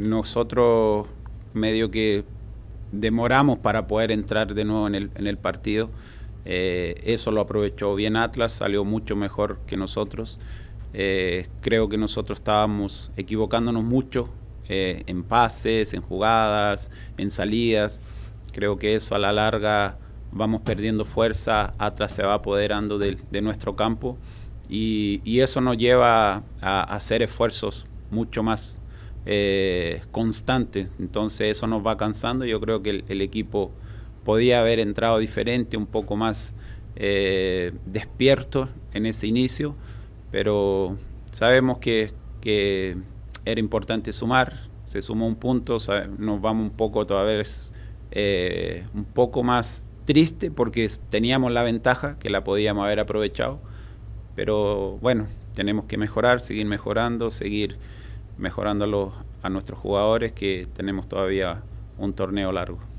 nosotros medio que demoramos para poder entrar de nuevo en el, partido. Eh, eso lo aprovechó bien Atlas, salió mucho mejor que nosotros. Eh, creo que nosotros estábamos equivocándonos mucho eh, en pases, en jugadas, en salidas. Creo que eso a la larga vamos perdiendo fuerza, Atlas se va apoderando de, nuestro campo y, eso nos lleva a hacer esfuerzos mucho más eh, constantes. Entonces eso nos va cansando. Yo creo que el, equipo podía haber entrado diferente, un poco más eh, despierto en ese inicio, pero sabemos que, que, era importante sumar, se sumó un punto, nos vamos un poco todavía eh, un poco más triste porque teníamos la ventaja que la podíamos haber aprovechado, pero bueno, tenemos que mejorar, seguir mejorando, seguir mejorándolo a nuestros jugadores que tenemos todavía un torneo largo.